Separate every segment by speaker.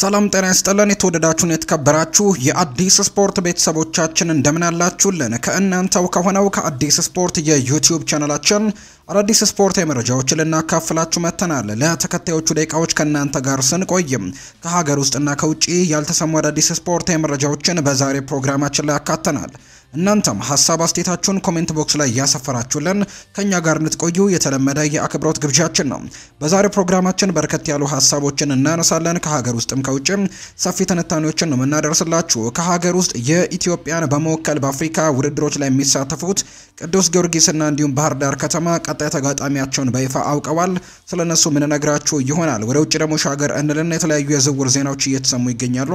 Speaker 1: ሰላም ጤና ይስጥልን። የተወደዳችሁን የተከበራችሁ የአዲስ ስፖርት ቤተሰቦቻችን እንደምን አላችሁልን? ከእናንተው ከሆነው ከአዲስ ስፖርት የዩቲዩብ ቻናላችን አዳዲስ ስፖርታዊ መረጃዎችን ልናካፍላችሁ መጥተናል። ለተከታዮቹ ደቂቃዎች ከእናንተ ጋር ስንቆይም ከሀገር ውስጥና ከውጭ ያልተሰሙ አዳዲስ ስፖርታዊ መረጃዎችን በዛሬ ፕሮግራማችን ላይ ያካተናል። እናንተም ሀሳብ አስቴታችሁን ኮሜንት ቦክስ ላይ እያሰፈራችሁልን ከእኛ ጋር እንድትቆዩ የተለመደ የአክብሮት ግብዣችን ነው። በዛሬው ፕሮግራማችን በርከት ያሉ ሀሳቦችን እናነሳለን። ከሀገር ውስጥም ከውጭም ሰፊ ትንታኔዎችን ነው የምናደርስላችሁ። ከሀገር ውስጥ የኢትዮጵያን በመወከል በአፍሪካ ውድድሮች ላይ የሚሳተፉት ቅዱስ ጊዮርጊስና እንዲሁም ባህር ዳር ከተማ ቀጣይ ተጋጣሚያቸውን በይፋ አውቀዋል። ስለነሱ ምንነግራችሁ ይሆናል። ወደ ውጭ ደግሞ ሻገር እንልና የተለያዩ የዝውውር ዜናዎች እየተሰሙ ይገኛሉ።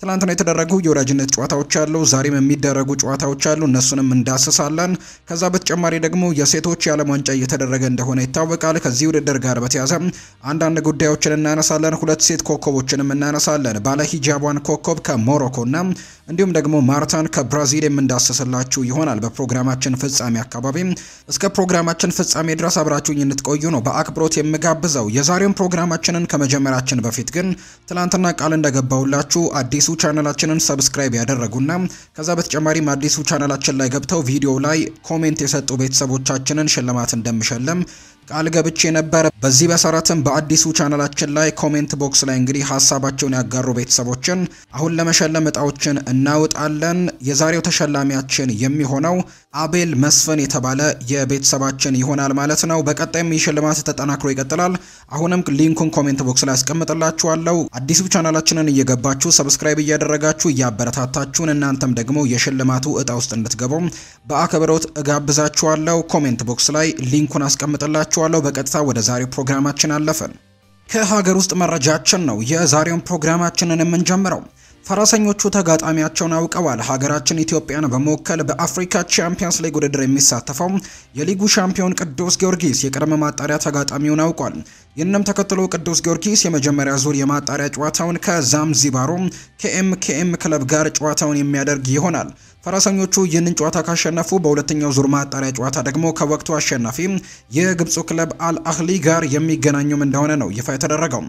Speaker 1: ትናንትና የተደረጉ የወዳጅነት ጨዋታዎች አሉ። ዛሬም የሚደረጉ ጨዋታዎች ጨዋታዎች አሉ፣ እነሱንም እንዳስሳለን። ከዛ በተጨማሪ ደግሞ የሴቶች የዓለም ዋንጫ እየተደረገ እንደሆነ ይታወቃል። ከዚህ ውድድር ጋር በተያዘ አንዳንድ ጉዳዮችን እናነሳለን። ሁለት ሴት ኮከቦችንም እናነሳለን። ባለ ሂጃቧን ኮከብ ከሞሮኮና እንዲሁም ደግሞ ማርታን ከብራዚል የምንዳስስላችሁ ይሆናል። በፕሮግራማችን ፍጻሜ አካባቢ እስከ ፕሮግራማችን ፍጻሜ ድረስ አብራችሁኝ እንድትቆዩ ነው በአክብሮት የምጋብዘው። የዛሬውን ፕሮግራማችንን ከመጀመራችን በፊት ግን ትናንትና ቃል እንደገባውላችሁ አዲሱ ቻናላችንን ሰብስክራይብ ያደረጉና ከዛ በተጨማሪም አዲሱ ቻናላችን ላይ ገብተው ቪዲዮ ላይ ኮሜንት የሰጡ ቤተሰቦቻችንን ሽልማት እንደምሸልም ቃል ገብቼ ነበር። በዚህ መሰረትም በአዲሱ ቻናላችን ላይ ኮሜንት ቦክስ ላይ እንግዲህ ሀሳባቸውን ያጋሩ ቤተሰቦችን አሁን ለመሸለም እጣዎችን እናውጣለን። የዛሬው ተሸላሚያችን የሚሆነው አቤል መስፍን የተባለ የቤተሰባችን ይሆናል ማለት ነው። በቀጣይም የሽልማት ተጠናክሮ ይቀጥላል። አሁንም ሊንኩን ኮሜንት ቦክስ ላይ አስቀምጥላችኋለሁ። አዲሱ ቻናላችንን እየገባችሁ ሰብስክራይብ እያደረጋችሁ እያበረታታችሁን እናንተም ደግሞ የሽልማቱ እጣ ውስጥ እንድትገቡ በአክብሮት እጋብዛችኋለሁ። ኮሜንት ቦክስ ላይ ሊንኩን አስቀምጥላችኋለሁ። አመሰግናችኋለሁ። በቀጥታ ወደ ዛሬው ፕሮግራማችን አለፍን። ከሀገር ውስጥ መረጃችን ነው የዛሬውን ፕሮግራማችንን የምንጀምረው። ፈረሰኞቹ ተጋጣሚያቸውን አውቀዋል። ሀገራችን ኢትዮጵያን በመወከል በአፍሪካ ቻምፒየንስ ሊግ ውድድር የሚሳተፈው የሊጉ ሻምፒዮን ቅዱስ ጊዮርጊስ የቅድመ ማጣሪያ ተጋጣሚውን አውቋል። ይህንም ተከትሎ ቅዱስ ጊዮርጊስ የመጀመሪያ ዙር የማጣሪያ ጨዋታውን ከዛምዚባሮ ከኤምኬኤም ክለብ ጋር ጨዋታውን የሚያደርግ ይሆናል። ፈረሰኞቹ ይህንን ጨዋታ ካሸነፉ በሁለተኛው ዙር ማጣሪያ ጨዋታ ደግሞ ከወቅቱ አሸናፊ የግብፁ ክለብ አልአህሊ ጋር የሚገናኙም እንደሆነ ነው ይፋ የተደረገው።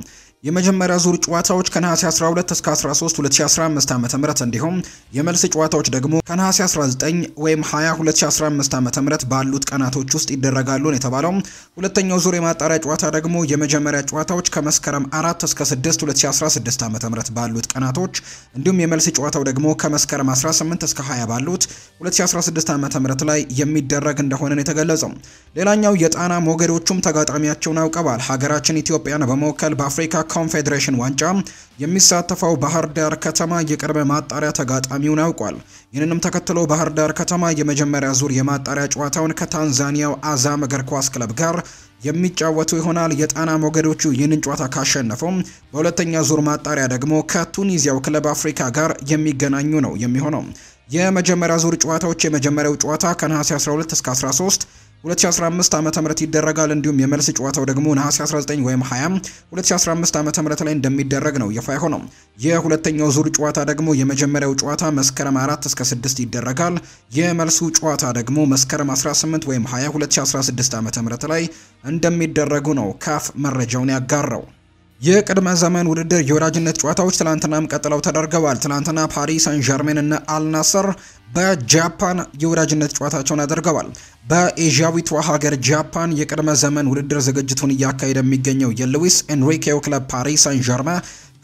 Speaker 1: የመጀመሪያ ዙር ጨዋታዎች ከነሐሴ 12 እስከ 13 2015 ዓ.ም እንዲሁም የመልስ ጨዋታዎች ደግሞ ከነሐሴ 19 ወይም 20 2015 ዓ.ም ባሉት ቀናቶች ውስጥ ይደረጋሉ ነው የተባለው። ሁለተኛው ዙር የማጣሪያ ጨዋታ ደግሞ የመጀመሪያ ጨዋታዎች ከመስከረም 4 እስከ 6 2016 ዓ.ም ባሉት ቀናቶች እንዲሁም የመልስ ጨዋታው ደግሞ ከመስከረም 18 እስከ 20 ባሉት 2016 ዓ.ም ላይ የሚደረግ እንደሆነ ነው የተገለጸው። ሌላኛው የጣና ሞገዶቹም ተጋጣሚያቸውን አውቀዋል። ሀገራችን ኢትዮጵያን በመወከል በአፍሪካ ኮንፌዴሬሽን ዋንጫ የሚሳተፈው ባህር ዳር ከተማ የቅርብ ማጣሪያ ተጋጣሚውን አውቋል። ይህንንም ተከትሎ ባህር ዳር ከተማ የመጀመሪያ ዙር የማጣሪያ ጨዋታውን ከታንዛኒያው አዛም እግር ኳስ ክለብ ጋር የሚጫወቱ ይሆናል። የጣና ሞገዶቹ ይህንን ጨዋታ ካሸነፈው በሁለተኛ ዙር ማጣሪያ ደግሞ ከቱኒዚያው ክለብ አፍሪካ ጋር የሚገናኙ ነው የሚሆነው። የመጀመሪያ ዙር ጨዋታዎች የመጀመሪያው ጨዋታ ከነሐሴ 12 እስከ 13 2015 ዓ ም ይደረጋል። እንዲሁም የመልስ ጨዋታው ደግሞ ነሐሴ 19 ወይም 20 2015 ዓ ም ላይ እንደሚደረግ ነው ይፋ የሆነው። የሁለተኛው ዙር ጨዋታ ደግሞ የመጀመሪያው ጨዋታ መስከረም 4 እስከ 6 ይደረጋል። የመልሱ ጨዋታ ደግሞ መስከረም 18 ወይም 20 2016 ዓ ም ላይ እንደሚደረጉ ነው ካፍ መረጃውን ያጋራው። የቅድመ ዘመን ውድድር የወዳጅነት ጨዋታዎች ትላንትናም ቀጥለው ተደርገዋል። ትላንትና ፓሪስ ሳን ዠርሜን እና አልናስር በጃፓን የወዳጅነት ጨዋታቸውን አድርገዋል። በኤዥያዊቷ ሀገር ጃፓን የቅድመ ዘመን ውድድር ዝግጅቱን እያካሄደ የሚገኘው የሉዊስ ኤንሪኬው ክለብ ፓሪስ ሳን ዠርማ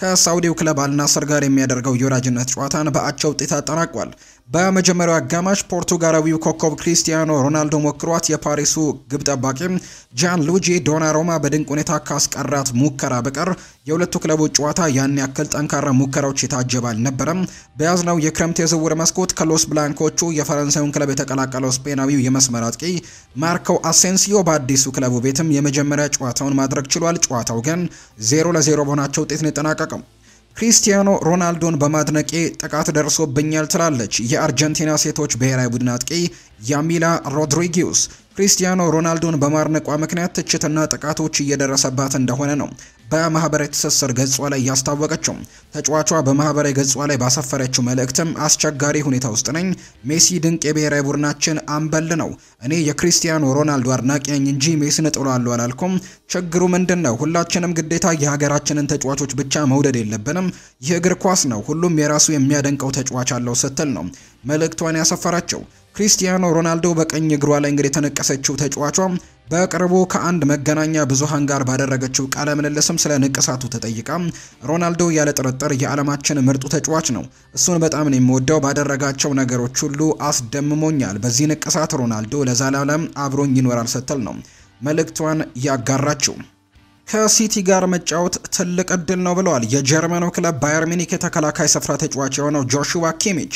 Speaker 1: ከሳውዲው ክለብ አልናስር ጋር የሚያደርገው የወዳጅነት ጨዋታን በአቻ ውጤት አጠናቋል። በመጀመሪያው አጋማሽ ፖርቱጋላዊው ኮከብ ክሪስቲያኖ ሮናልዶ ሞክሯት የፓሪሱ ግብ ጠባቂም ጃን ሉጂ ዶናሮማ በድንቅ ሁኔታ ካስቀራት ሙከራ በቀር የሁለቱ ክለቦች ጨዋታ ያን ያክል ጠንካራ ሙከራዎች የታጀበ አልነበረም። በያዝነው የክረምት የዝውውር መስኮት ከሎስ ብላንኮቹ የፈረንሳዩን ክለብ የተቀላቀለው ስፔናዊው የመስመር አጥቂ ማርኮ አሴንሲዮ በአዲሱ ክለቡ ቤትም የመጀመሪያ ጨዋታውን ማድረግ ችሏል። ጨዋታው ግን ዜሮ ለዜሮ በሆናቸው ውጤት ነው የጠናቀቀው። ክሪስቲያኖ ሮናልዶን በማድነቄ ጥቃት ደርሶብኛል ትላለች የአርጀንቲና ሴቶች ብሔራዊ ቡድን አጥቂ ያሚላ ሮድሪጊስ ክሪስቲያኖ ሮናልዶን በማድነቋ ምክንያት ትችትና ጥቃቶች እየደረሰባት እንደሆነ ነው በማህበራዊ ትስስር ገጿ ላይ እያስታወቀችው። ተጫዋቿ በማህበራዊ ገጿ ላይ ባሰፈረችው መልእክትም አስቸጋሪ ሁኔታ ውስጥ ነኝ። ሜሲ ድንቅ የብሔራዊ ቡድናችን አምበል ነው። እኔ የክሪስቲያኖ ሮናልዶ አድናቂ ነኝ እንጂ ሜሲን እጥለዋለሁ አላልኩም። ችግሩ ምንድን ነው? ሁላችንም ግዴታ የሀገራችንን ተጫዋቾች ብቻ መውደድ የለብንም። ይህ እግር ኳስ ነው። ሁሉም የራሱ የሚያደንቀው ተጫዋች አለው ስትል ነው መልእክቷን ያሰፈረችው። ክሪስቲያኖ ሮናልዶ በቀኝ እግሯ ላይ እንግዲህ የተነቀሰችው ተጫዋቿ በቅርቡ ከአንድ መገናኛ ብዙሃን ጋር ባደረገችው ቃለ ምልልስም ስለ ንቅሳቱ ተጠይቃ ሮናልዶ ያለ ጥርጥር የዓለማችን ምርጡ ተጫዋች ነው፣ እሱን በጣም ነው የምወደው፣ ባደረጋቸው ነገሮች ሁሉ አስደምሞኛል። በዚህ ንቅሳት ሮናልዶ ለዘላለም አብሮኝ ይኖራል ስትል ነው መልእክቷን ያጋራችው። ከሲቲ ጋር መጫወት ትልቅ እድል ነው ብለዋል። የጀርመኑ ክለብ ባየር ሚኒክ የተከላካይ ስፍራ ተጫዋች የሆነው ጆሹዋ ኪሚች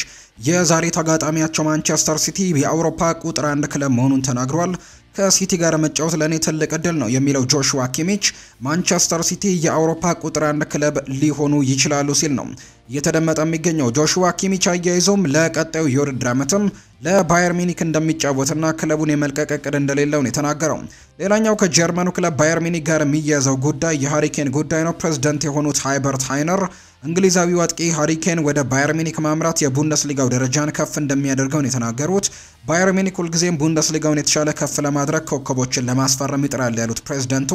Speaker 1: የዛሬ ተጋጣሚያቸው ማንቸስተር ሲቲ የአውሮፓ ቁጥር አንድ ክለብ መሆኑን ተናግሯል። ከሲቲ ጋር መጫወት ለእኔ ትልቅ እድል ነው የሚለው ጆሹዋ ኪሚች ማንቸስተር ሲቲ የአውሮፓ ቁጥር አንድ ክለብ ሊሆኑ ይችላሉ ሲል ነው እየተደመጠ የሚገኘው ጆሹዋ ኪሚች አያይዞም ለቀጣዩ የውድድር ዓመትም ለባየር ሚኒክ እንደሚጫወትና ክለቡን የመልቀቅ እቅድ እንደሌለውን የተናገረው። ሌላኛው ከጀርመኑ ክለብ ባየር ሚኒክ ጋር የሚያያዘው ጉዳይ የሃሪኬን ጉዳይ ነው። ፕሬዝደንት የሆኑት ሃይበርት ሃይነር እንግሊዛዊ አጥቂ ሃሪኬን ወደ ባየር ሚኒክ ማምራት የቡንደስሊጋው ደረጃን ከፍ እንደሚያደርገውን የተናገሩት። ባየር ሚኒክ ሁልጊዜም ቡንደስሊጋውን የተሻለ ከፍ ለማድረግ ኮከቦችን ለማስፈረም ይጥራል ያሉት ፕሬዚደንቱ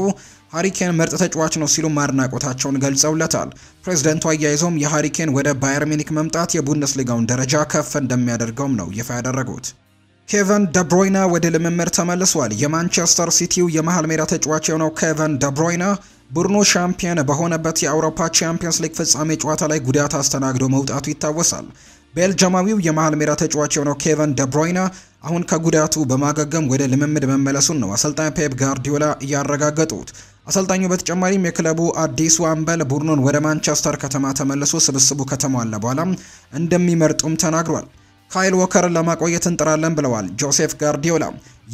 Speaker 1: ሃሪኬን ምርጥ ተጫዋች ነው ሲሉ ማድናቆታቸውን ገልጸውለታል። ፕሬዝደንቱ አያይዘውም የሃሪኬን ወደ ባየር ሚኒክ መምጣት የቡንደስሊጋውን ደረጃ ከፍ እንደሚያደርገውም ነው ይፋ ያደረጉት። ኬቨን ደብሮይና ወደ ልምምድ ተመልሷል። የማንቸስተር ሲቲው የመሃል ሜዳ ተጫዋች የሆነው ኬቨን ደብሮይና ቡድኑ ሻምፒየን በሆነበት የአውሮፓ ቻምፒየንስ ሊግ ፍጻሜ ጨዋታ ላይ ጉዳት አስተናግዶ መውጣቱ ይታወሳል። ቤልጅማዊው የመሃል ሜዳ ተጫዋች የሆነው ኬቨን ደብሮይና አሁን ከጉዳቱ በማገገም ወደ ልምምድ መመለሱን ነው አሰልጣኝ ፔፕ ጋርዲዮላ እያረጋገጡት። አሰልጣኙ በተጨማሪም የክለቡ አዲሱ አምበል ቡድኑን ወደ ማንቸስተር ከተማ ተመልሶ ስብስቡ ከተሟላ በኋላ እንደሚመርጡም ተናግሯል። ካይል ዎከርን ለማቆየት እንጥራለን ብለዋል ጆሴፍ ጋርዲዮላ።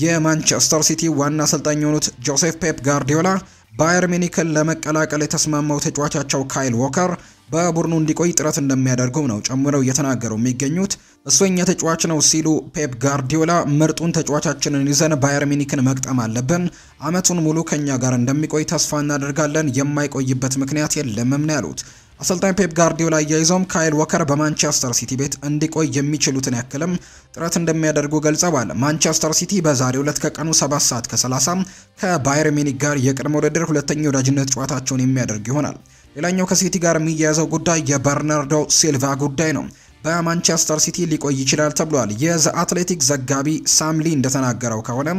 Speaker 1: የማንቸስተር ሲቲ ዋና አሰልጣኝ የሆኑት ጆሴፍ ፔፕ ጋርዲዮላ ባየር ሚኒክን ለመቀላቀል የተስማማው ተጫዋቻቸው ካይል ወከር በቡድኑ እንዲቆይ ጥረት እንደሚያደርጉም ነው ጨምረው እየተናገሩ የሚገኙት። እሱ የኛ ተጫዋች ነው ሲሉ ፔፕ ጋርዲዮላ ምርጡን ተጫዋቻችንን ይዘን ባየር ሚኒክን መቅጠም አለብን። አመቱን ሙሉ ከኛ ጋር እንደሚቆይ ተስፋ እናደርጋለን። የማይቆይበት ምክንያት የለምም ነው ያሉት። አሰልጣኝ ፔፕ ጋርዲዮላ አያይዘውም ካይል ወከር በማንቸስተር ሲቲ ቤት እንዲቆይ የሚችሉትን ያክልም ጥረት እንደሚያደርጉ ገልጸዋል። ማንቸስተር ሲቲ በዛሬው ዕለት ከቀኑ 7 ሰዓት ከ30 ከባየር ሚኒክ ጋር የቅድመ ውድድር ሁለተኛ ወዳጅነት ጨዋታቸውን የሚያደርግ ይሆናል። ሌላኛው ከሲቲ ጋር የሚያያዘው ጉዳይ የበርናርዶ ሲልቫ ጉዳይ ነው። በማንቸስተር ሲቲ ሊቆይ ይችላል ተብሏል። የዘ አትሌቲክ ዘጋቢ ሳምሊ እንደተናገረው ከሆነ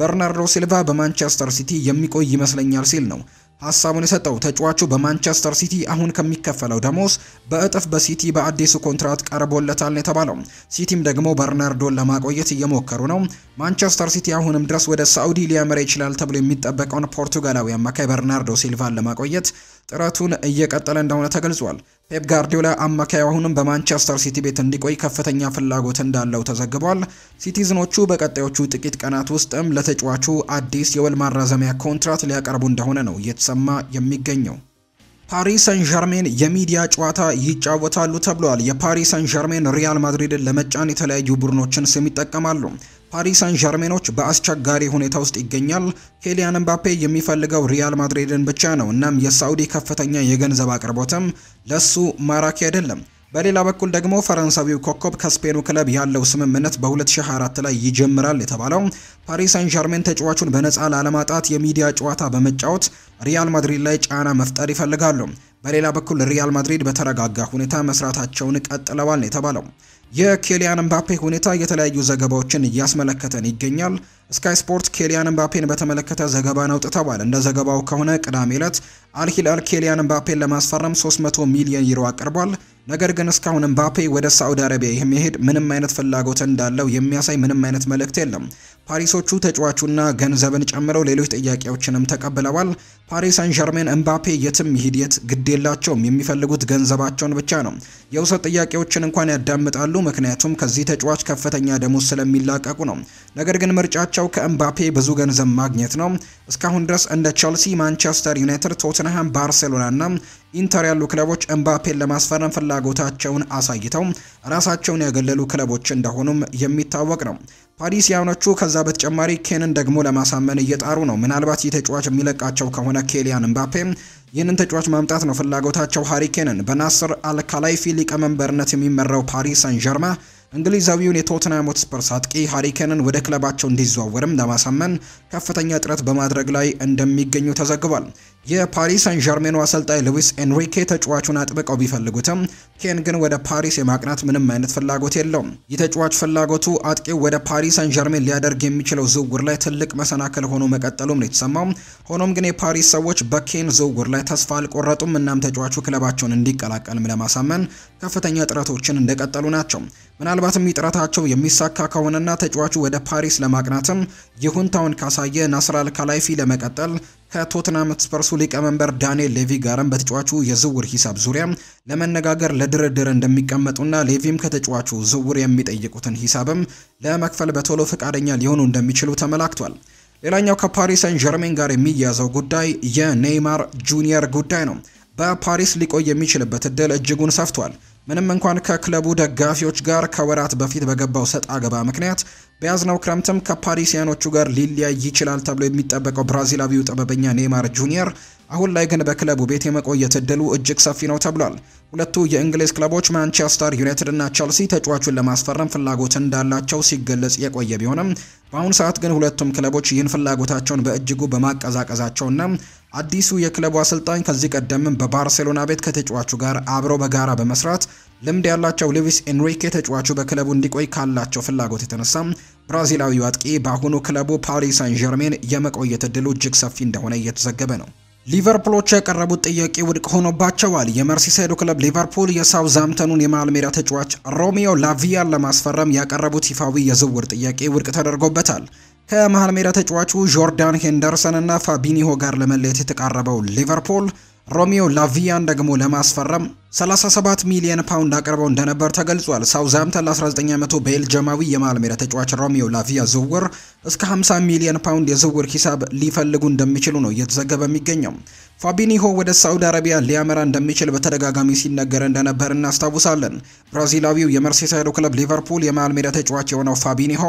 Speaker 1: በርናርዶ ሲልቫ በማንቸስተር ሲቲ የሚቆይ ይመስለኛል ሲል ነው ሀሳቡን የሰጠው ተጫዋቹ በማንቸስተር ሲቲ አሁን ከሚከፈለው ደሞዝ በእጥፍ በሲቲ በአዲሱ ኮንትራት ቀርቦለታል ነው የተባለው። ሲቲም ደግሞ በርናርዶን ለማቆየት እየሞከሩ ነው። ማንቸስተር ሲቲ አሁንም ድረስ ወደ ሳዑዲ ሊያመራ ይችላል ተብሎ የሚጠበቀውን ፖርቱጋላዊ አማካይ በርናርዶ ሲልቫን ለማቆየት ጥረቱን እየቀጠለ እንደሆነ ተገልጿል። ፔፕ ጋርዲዮላ አማካዩ አሁንም በማንቸስተር ሲቲ ቤት እንዲቆይ ከፍተኛ ፍላጎት እንዳለው ተዘግቧል። ሲቲዝኖቹ በቀጣዮቹ ጥቂት ቀናት ውስጥም ለተጫዋቹ አዲስ የወል ማራዘሚያ ኮንትራት ሊያቀርቡ እንደሆነ ነው እያሰማ የሚገኘው። ፓሪስ ሰን ዠርሜን የሚዲያ ጨዋታ ይጫወታሉ ተብሏል የፓሪስ ሰን ዠርሜን ሪያል ማድሪድን ለመጫን የተለያዩ ቡድኖችን ስም ይጠቀማሉ። ፓሪስ ሰን ዠርሜኖች በአስቸጋሪ ሁኔታ ውስጥ ይገኛል። ኬሊያን ኤምባፔ የሚፈልገው ሪያል ማድሪድን ብቻ ነው። እናም የሳውዲ ከፍተኛ የገንዘብ አቅርቦትም ለሱ ማራኪ አይደለም። በሌላ በኩል ደግሞ ፈረንሳዊው ኮከብ ከስፔኑ ክለብ ያለው ስምምነት በ2024 ላይ ይጀምራል የተባለው ፓሪስ ሳን ዠርሜን ተጫዋቹን በነፃ ላለማጣት የሚዲያ ጨዋታ በመጫወት ሪያል ማድሪድ ላይ ጫና መፍጠር ይፈልጋሉ። በሌላ በኩል ሪያል ማድሪድ በተረጋጋ ሁኔታ መስራታቸውን ቀጥለዋል የተባለው የኬሊያን ምባፔ ሁኔታ የተለያዩ ዘገባዎችን እያስመለከተን ይገኛል። ስካይ ስፖርት ኬሊያን ምባፔን በተመለከተ ዘገባን አውጥተዋል። እንደ ዘገባው ከሆነ ቅዳሜ ዕለት አልሂላል ኬሊያን ምባፔን ለማስፈረም 300 ሚሊዮን ዩሮ አቅርቧል። ነገር ግን እስካሁን እምባፔ ወደ ሳዑዲ አረቢያ የሚሄድ ምንም አይነት ፍላጎት እንዳለው የሚያሳይ ምንም አይነት መልእክት የለም። ፓሪሶቹ ተጫዋቹና ገንዘብን ጨምረው ሌሎች ጥያቄዎችንም ተቀብለዋል። ፓሪስ ሳን ዠርሜን እምባፔ የትም ሂደት ግድ የላቸውም፣ የሚፈልጉት ገንዘባቸውን ብቻ ነው። የውሰት ጥያቄዎችን እንኳን ያዳምጣሉ፣ ምክንያቱም ከዚህ ተጫዋች ከፍተኛ ደሞዝ ስለሚላቀቁ ነው። ነገር ግን ምርጫቸው ከእምባፔ ብዙ ገንዘብ ማግኘት ነው። እስካሁን ድረስ እንደ ቸልሲ፣ ማንቸስተር ዩናይትድ፣ ቶትንሃም፣ ባርሴሎና ና ኢንተር ያሉ ክለቦች እምባፔን ለማስፈረም ፍላጎታቸውን አሳይተው ራሳቸውን ያገለሉ ክለቦች እንደሆኑም የሚታወቅ ነው። ፓሪሲያኖቹ ከዛ በተጨማሪ ኬንን ደግሞ ለማሳመን እየጣሩ ነው። ምናልባት ይህ ተጫዋች የሚለቃቸው ከሆነ ኬሊያን እምባፔ ይህንን ተጫዋች ማምጣት ነው ፍላጎታቸው። ሃሪኬንን በናስር አልካላይፊ ሊቀመንበርነት የሚመራው ፓሪስ ሰን ዠርማ እንግሊዛዊውን የቶትናም ሆትስፐርስ አጥቂ ሃሪኬንን ወደ ክለባቸው እንዲዘዋወርም ለማሳመን ከፍተኛ ጥረት በማድረግ ላይ እንደሚገኙ ተዘግቧል። የፓሪስ ሳን ዠርሜኑ አሰልጣኝ ሉዊስ ኤንሪኬ ተጫዋቹን አጥብቀው ቢፈልጉትም ኬን ግን ወደ ፓሪስ የማቅናት ምንም አይነት ፍላጎት የለውም። የተጫዋች ፍላጎቱ አጥቂው ወደ ፓሪስ ሳን ዠርሜን ሊያደርግ የሚችለው ዝውውር ላይ ትልቅ መሰናክል ሆኖ መቀጠሉም ነው የተሰማው። ሆኖም ግን የፓሪስ ሰዎች በኬን ዝውውር ላይ ተስፋ አልቆረጡም። እናም ተጫዋቹ ክለባቸውን እንዲቀላቀልም ለማሳመን ከፍተኛ ጥረቶችን እንደቀጠሉ ናቸው። ምናልባትም ጥረታቸው የሚሳካ ከሆነና ተጫዋቹ ወደ ፓሪስ ለማቅናትም ይሁንታውን ካሳየ ናስር አል ለመቀጠል ከቶትናም ስፐርሱ ሊቀመንበር ዳንኤል ሌቪ ጋርም በተጫዋቹ የዝውውር ሂሳብ ዙሪያ ለመነጋገር ለድርድር እንደሚቀመጡና ሌቪም ከተጫዋቹ ዝውውር የሚጠይቁትን ሂሳብም ለመክፈል በቶሎ ፈቃደኛ ሊሆኑ እንደሚችሉ ተመላክቷል። ሌላኛው ከፓሪስ ሰን ጀርሜን ጋር የሚያዘው ጉዳይ የኔይማር ጁኒየር ጉዳይ ነው። በፓሪስ ሊቆይ የሚችልበት እድል እጅጉን ሰፍቷል። ምንም እንኳን ከክለቡ ደጋፊዎች ጋር ከወራት በፊት በገባው ሰጥ አገባ ምክንያት በያዝነው ክረምትም ከፓሪሲያኖቹ ጋር ሊለያይ ይችላል ተብሎ የሚጠበቀው ብራዚላዊው ጥበበኛ ኔይማር ጁኒየር አሁን ላይ ግን በክለቡ ቤት የመቆየት እድሉ እጅግ ሰፊ ነው ተብሏል። ሁለቱ የእንግሊዝ ክለቦች ማንቸስተር ዩናይትድ እና ቸልሲ ተጫዋቹን ለማስፈረም ፍላጎት እንዳላቸው ሲገለጽ የቆየ ቢሆንም በአሁኑ ሰዓት ግን ሁለቱም ክለቦች ይህን ፍላጎታቸውን በእጅጉ በማቀዛቀዛቸውና አዲሱ የክለቡ አሰልጣኝ ከዚህ ቀደምም በባርሴሎና ቤት ከተጫዋቹ ጋር አብረው በጋራ በመስራት ልምድ ያላቸው ሉዊስ ኤንሪኬ ተጫዋቹ በክለቡ እንዲቆይ ካላቸው ፍላጎት የተነሳ ብራዚላዊው አጥቂ በአሁኑ ክለቡ ፓሪስ ሳን ዠርሜን የመቆየት እድሉ እጅግ ሰፊ እንደሆነ እየተዘገበ ነው። ሊቨርፑሎች የቀረቡት ጥያቄ ውድቅ ሆኖባቸዋል። የመርሲሳይዱ ክለብ ሊቨርፑል የሳውዝሃምፕተኑን የመሃል ሜዳ ተጫዋች ሮሚዮ ላቪያን ለማስፈረም ያቀረቡት ይፋዊ የዝውውር ጥያቄ ውድቅ ተደርጎበታል። ከመሃል ሜዳ ተጫዋቹ ጆርዳን ሄንደርሰን እና ፋቢኒሆ ጋር ለመለየት የተቃረበው ሊቨርፑል ሮሚዮ ላቪያን ደግሞ ለማስፈረም 37 ሚሊዮን ፓውንድ አቅርበው እንደነበር ተገልጿል። ሳውዛምተን ለ19 ዓመቱ ቤልጅማዊ የመሃል ሜዳ ተጫዋች ሮሚዮ ላቪያ ዝውውር እስከ 50 ሚሊዮን ፓውንድ የዝውውር ሂሳብ ሊፈልጉ እንደሚችሉ ነው እየተዘገበ የሚገኘው። ፋቢኒሆ ወደ ሳዑዲ አረቢያ ሊያመራ እንደሚችል በተደጋጋሚ ሲነገር እንደነበር እናስታውሳለን። ብራዚላዊው የመርሴሳይዶ ክለብ ሊቨርፑል የመሃል ሜዳ ተጫዋች የሆነው ፋቢኒሆ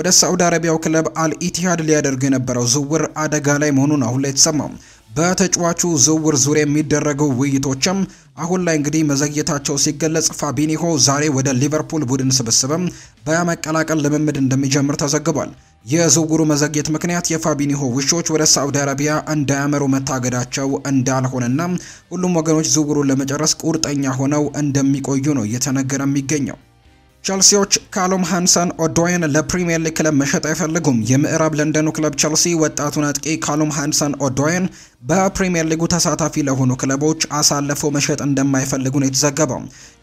Speaker 1: ወደ ሳዑዲ አረቢያው ክለብ አልኢቲሃድ ሊያደርጉ የነበረው ዝውውር አደጋ ላይ መሆኑን አሁን ላይ የተሰማው በተጫዋቹ ዝውውር ዙሪያ የሚደረጉ ውይይቶችም አሁን ላይ እንግዲህ መዘግየታቸው ሲገለጽ ፋቢኒሆ ዛሬ ወደ ሊቨርፑል ቡድን ስብስብም በመቀላቀል ልምምድ እንደሚጀምር ተዘግቧል። የዝውውሩ መዘግየት ምክንያት የፋቢኒሆ ውሾች ወደ ሳዑዲ አረቢያ እንዳያመሩ መታገዳቸው እንዳልሆነና ሁሉም ወገኖች ዝውውሩን ለመጨረስ ቁርጠኛ ሆነው እንደሚቆዩ ነው እየተነገረ የሚገኘው። ቸልሲዎች ካሎም ሃንሰን ኦዶይን ለፕሪምየር ሊግ ክለብ መሸጥ አይፈልጉም። የምዕራብ ለንደኑ ክለብ ቸልሲ ወጣቱን አጥቂ ካሎም ሃንሰን ኦዶይን በፕሪምየር ሊጉ ተሳታፊ ለሆኑ ክለቦች አሳልፎ መሸጥ እንደማይፈልጉ ነው የተዘገበው።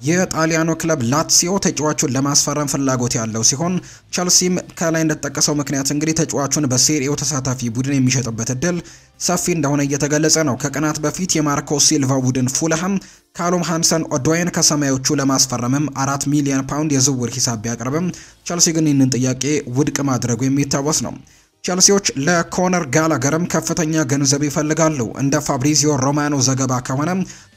Speaker 1: የጣሊያኑ ክለብ ላትሲዮ ተጫዋቹን ለማስፈረም ፍላጎት ያለው ሲሆን ቸልሲም ከላይ እንደተጠቀሰው ምክንያት እንግዲህ ተጫዋቹን በሴሪኤው ተሳታፊ ቡድን የሚሸጥበት እድል ሰፊ እንደሆነ እየተገለጸ ነው። ከቀናት በፊት የማርኮ ሲልቫ ቡድን ፉልሃም ካሉም ሃንሰን ኦዶይን ከሰማዮቹ ለማስፈረምም አራት ሚሊዮን ፓውንድ የዝውውር ሂሳብ ቢያቀርብም ቸልሲ ግን ይህንን ጥያቄ ውድቅ ማድረጉ የሚታወስ ነው። ቸልሲዎች ለኮነር ጋላገርም ከፍተኛ ገንዘብ ይፈልጋሉ። እንደ ፋብሪዚዮ ሮማኖ ዘገባ ከሆነ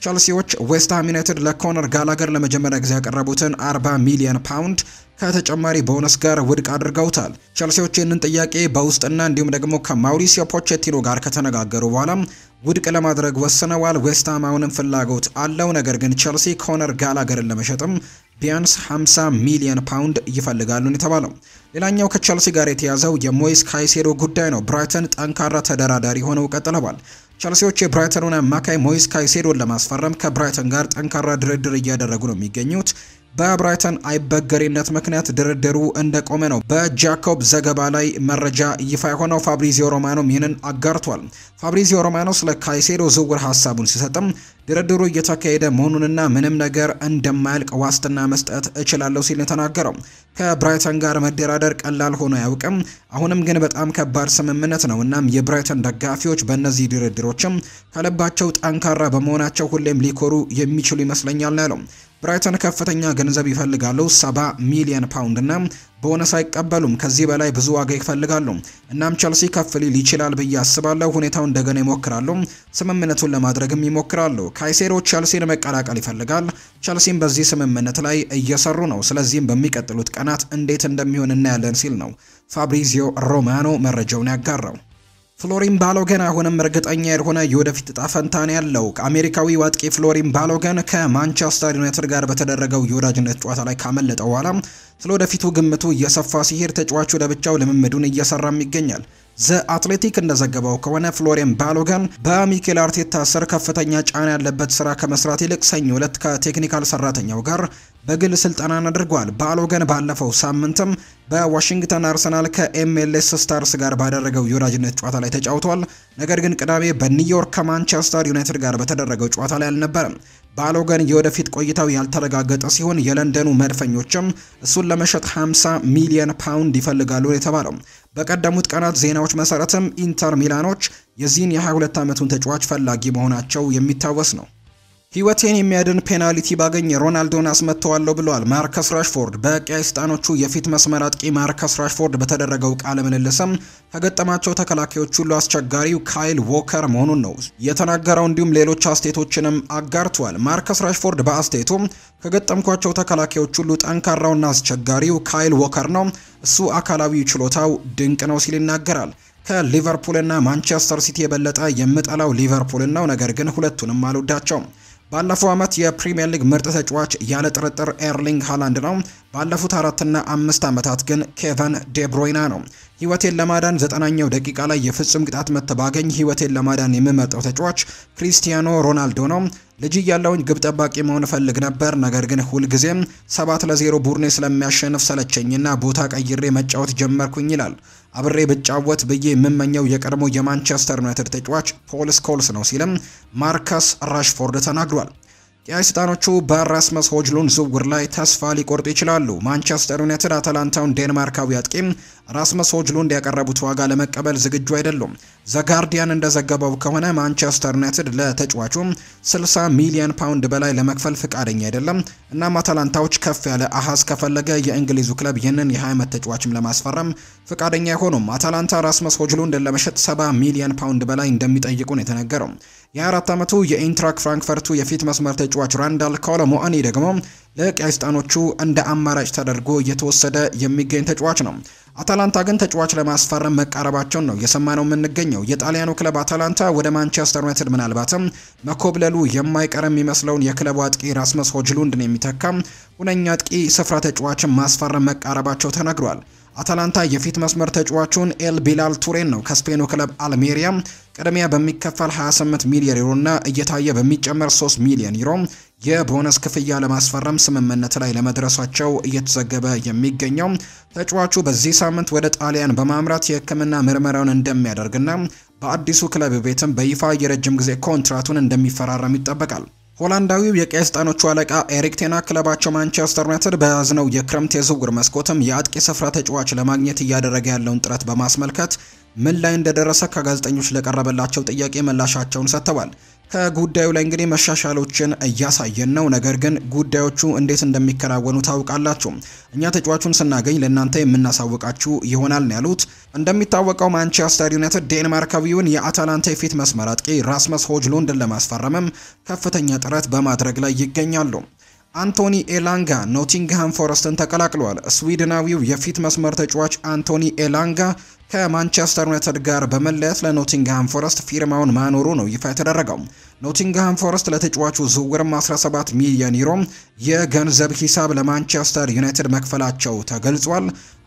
Speaker 1: ቸልሲዎች ዌስትሃም ዩናይትድ ለኮነር ጋላገር ለመጀመሪያ ጊዜ ያቀረቡትን 40 ሚሊዮን ፓውንድ ከተጨማሪ ቦነስ ጋር ውድቅ አድርገውታል። ቸልሲዎች ይህንን ጥያቄ በውስጥና እንዲሁም ደግሞ ከማውሪሲዮ ፖቼቲኖ ጋር ከተነጋገሩ በኋላ ውድቅ ለማድረግ ወስነዋል። ዌስትሃም አሁንም ፍላጎት አለው፣ ነገር ግን ቸልሲ ኮነር ጋላገርን ለመሸጥም ቢያንስ 50 ሚሊዮን ፓውንድ ይፈልጋሉን የተባለው ሌላኛው ከቸልሲ ጋር የተያዘው የሞይስ ካይሴዶ ጉዳይ ነው። ብራይተን ጠንካራ ተደራዳሪ ሆነው ቀጥለዋል። ቸልሲዎች የብራይተኑን አማካይ ሞይስ ካይሴዶን ለማስፈረም ከብራይተን ጋር ጠንካራ ድርድር እያደረጉ ነው የሚገኙት። በብራይተን አይበገሬነት ምክንያት ድርድሩ እንደቆመ ነው በጃኮብ ዘገባ ላይ መረጃ ይፋ የሆነው። ፋብሪዚዮ ሮማኖም ይህንን አጋርቷል። ፋብሪዚዮ ሮማኖ ስለ ካይሴዶ ዝውውር ሀሳቡን ሲሰጥም ድርድሩ እየተካሄደ መሆኑንና ምንም ነገር እንደማያልቅ ዋስትና መስጠት እችላለሁ ሲል የተናገረው ከብራይተን ጋር መደራደር ቀላል ሆኖ አያውቅም። አሁንም ግን በጣም ከባድ ስምምነት ነው። እናም የብራይተን ደጋፊዎች በእነዚህ ድርድሮችም ከልባቸው ጠንካራ በመሆናቸው ሁሌም ሊኮሩ የሚችሉ ይመስለኛል ነው ያለው። ብራይተን ከፍተኛ ገንዘብ ይፈልጋሉ፣ 70 ሚሊዮን ፓውንድ እና ቦነስ አይቀበሉም። ከዚህ በላይ ብዙ ዋጋ ይፈልጋሉ። እናም ቸልሲ ከፍ ሊል ይችላል ብዬ አስባለሁ። ሁኔታው እንደገና ይሞክራሉ፣ ስምምነቱን ለማድረግም ይሞክራሉ። ካይሴሮ ቸልሲን መቀላቀል ይፈልጋል። ቸልሲም በዚህ ስምምነት ላይ እየሰሩ ነው። ስለዚህም በሚቀጥሉት ቀናት እንዴት እንደሚሆን እናያለን ሲል ነው ፋብሪዚዮ ሮማኖ መረጃውን ያጋራው። ፍሎሪን ባሎገን አሁንም እርግጠኛ ያልሆነ የወደፊት እጣ ፈንታን ያለው አሜሪካዊ ዋጥቂ ፍሎሪን ባሎገን ከማንቸስተር ዩናይትድ ጋር በተደረገው የወዳጅነት ጨዋታ ላይ ካመለጠ በኋላ ስለ ወደፊቱ ግምቱ እየሰፋ ሲሄድ ተጫዋቹ ለብቻው ልምምዱን እየሰራም ይገኛል። ዘ አትሌቲክ እንደዘገበው ከሆነ ፍሎሬን ባሎጋን በሚኬል አርቴታ ስር ከፍተኛ ጫና ያለበት ስራ ከመስራት ይልቅ ሰኞ ዕለት ከቴክኒካል ሰራተኛው ጋር በግል ስልጠናን አድርጓል። ባሎገን ባለፈው ሳምንትም በዋሽንግተን አርሰናል ከኤምኤልኤስ ስታርስ ጋር ባደረገው የወዳጅነት ጨዋታ ላይ ተጫውቷል። ነገር ግን ቅዳሜ በኒውዮርክ ከማንቸስተር ዩናይትድ ጋር በተደረገው ጨዋታ ላይ አልነበረም። ባሎገን የወደፊት ቆይታው ያልተረጋገጠ ሲሆን የለንደኑ መድፈኞችም እሱን ለመሸጥ 50 ሚሊዮን ፓውንድ ይፈልጋሉ የተባለው በቀደሙት ቀናት ዜናዎች መሰረትም ኢንተር ሚላኖች የዚህን የ22 ዓመቱን ተጫዋች ፈላጊ መሆናቸው የሚታወስ ነው። ህይወቴን የሚያድን ፔናልቲ ባገኝ ሮናልዶን አስመጥተዋለሁ ብለዋል ማርከስ ራሽፎርድ። በቀይ የፊት መስመር አጥቂ ማርከስ ራሽፎርድ በተደረገው ቃለ ምልልስም ከገጠማቸው ተከላካዮች ሁሉ አስቸጋሪው ካይል ዎከር መሆኑን ነው የተናገረው። እንዲሁም ሌሎች አስተያየቶችንም አጋርቷል። ማርከስ ራሽፎርድ በአስተያየቱ ከገጠምኳቸው ተከላካዮች ሁሉ ጠንካራውና አስቸጋሪው ካይል ዎከር ነው። እሱ አካላዊ ችሎታው ድንቅ ነው ሲል ይናገራል። ከሊቨርፑልና ማንቸስተር ሲቲ የበለጠ የምጠላው ሊቨርፑልን ነው፣ ነገር ግን ሁለቱንም አልወዳቸውም ባለፈው ዓመት የፕሪምየር ሊግ ምርጥ ተጫዋች ያለ ጥርጥር ኤርሊንግ ሃላንድ ነው። ባለፉት አራትና አምስት ዓመታት ግን ኬቨን ዴብሮይና ነው። ህይወቴን ለማዳን ዘጠናኛው ደቂቃ ላይ የፍጹም ቅጣት መት ባገኝ ህይወቴን ለማዳን የምመርጠው ተጫዋች ክሪስቲያኖ ሮናልዶ ነው። ልጅ እያለሁኝ ግብ ጠባቂ መሆን እፈልግ ነበር፣ ነገር ግን ሁልጊዜም ሰባት ለዜሮ ቡድኔ ስለሚያሸንፍ ሰለቸኝና ቦታ ቀይሬ መጫወት ጀመርኩኝ ይላል። አብሬ ብጫወት ብዬ የምመኘው የቀድሞ የማንቸስተር ዩናይትድ ተጫዋች ፖል ስኮልስ ነው ሲልም ማርከስ ራሽፎርድ ተናግሯል። የአይስጣኖቹ በራስመስ ሆጅሉንድ ዝውውር ላይ ተስፋ ሊቆርጡ ይችላሉ። ማንቸስተር ዩናይትድ አታላንታውን ዴንማርካዊ አጥቂም ራስመስ ሆጅሉንድ ያቀረቡት ዋጋ ለመቀበል ዝግጁ አይደሉም። ዘጋርዲያን እንደዘገበው ከሆነ ማንቸስተር ዩናይትድ ለተጫዋቹ 60 ሚሊዮን ፓውንድ በላይ ለመክፈል ፍቃደኛ አይደለም። እናም አታላንታዎች ከፍ ያለ አሃዝ ከፈለገ የእንግሊዙ ክለብ ይህንን የ20 ዓመት ተጫዋችም ለማስፈረም ፍቃደኛ አይሆኑም። አታላንታ ራስመስ ሆጅሉንድን ለመሸጥ 70 ሚሊዮን ፓውንድ በላይ እንደሚጠይቁ ነው የተነገረው። የአራት ዓመቱ የኢንትራክ ፍራንክፈርቱ የፊት መስመር ተጫዋች ራንዳል ኮሎሞአኒ ደግሞ ለቀይስጣኖቹ እንደ አማራጭ ተደርጎ እየተወሰደ የሚገኝ ተጫዋች ነው። አታላንታ ግን ተጫዋች ለማስፈረም መቃረባቸውን ነው የሰማነው ነው የምንገኘው። የጣሊያኑ ክለብ አታላንታ ወደ ማንቸስተር ዩናይትድ ምናልባትም መኮብለሉ የማይቀር የሚመስለውን የክለቡ አጥቂ ራስመስ ሆጅሉንድን የሚተካ ሁነኛ አጥቂ ስፍራ ተጫዋችን ማስፈረም መቃረባቸው ተነግሯል። አታላንታ የፊት መስመር ተጫዋቹን ኤል ቢላል ቱሬን ነው ከስፔኑ ክለብ አልሜሪያ ቅድሚያ በሚከፈል 28 ሚሊዮን ዩሮ እና እየታየ በሚጨመር 3 ሚሊዮን ዩሮ የቦነስ ክፍያ ለማስፈረም ስምምነት ላይ ለመድረሳቸው እየተዘገበ የሚገኘው ተጫዋቹ በዚህ ሳምንት ወደ ጣሊያን በማምራት የሕክምና ምርመራውን እንደሚያደርግና በአዲሱ ክለብ ቤትም በይፋ የረጅም ጊዜ ኮንትራቱን እንደሚፈራረም ይጠበቃል። ሆላንዳዊው የቄስጣኖቹ አለቃ ኤሪክ ቴና ክለባቸው ማንቸስተር ዩናይትድ በያዝነው የክረምት የዝውውር መስኮትም የአጥቂ ስፍራ ተጫዋች ለማግኘት እያደረገ ያለውን ጥረት በማስመልከት ምን ላይ እንደደረሰ ከጋዜጠኞች ለቀረበላቸው ጥያቄ ምላሻቸውን ሰጥተዋል። ከጉዳዩ ላይ እንግዲህ መሻሻሎችን እያሳየን ነው። ነገር ግን ጉዳዮቹ እንዴት እንደሚከናወኑ ታውቃላችሁ። እኛ ተጫዋቹን ስናገኝ ለእናንተ የምናሳውቃችሁ ይሆናል ነው ያሉት። እንደሚታወቀው ማንቸስተር ዩናይትድ ዴንማርካዊውን የአታላንታ የፊት መስመር አጥቂ ራስመስ ሆጅሉንድን ለማስፈረምም ከፍተኛ ጥረት በማድረግ ላይ ይገኛሉ። አንቶኒ ኤላንጋ ኖቲንግሃም ፎረስትን ተቀላቅሏል። ስዊድናዊው የፊት መስመር ተጫዋች አንቶኒ ኤላንጋ ከማንቸስተር ዩናይትድ ጋር በመለያየት ለኖቲንግሃም ፎረስት ፊርማውን ማኖሩ ነው ይፋ የተደረገው። ኖቲንግሃም ፎረስት ለተጫዋቹ ዝውውርም 17 ሚሊዮን ዩሮ የገንዘብ ሂሳብ ለማንቸስተር ዩናይትድ መክፈላቸው ተገልጿል።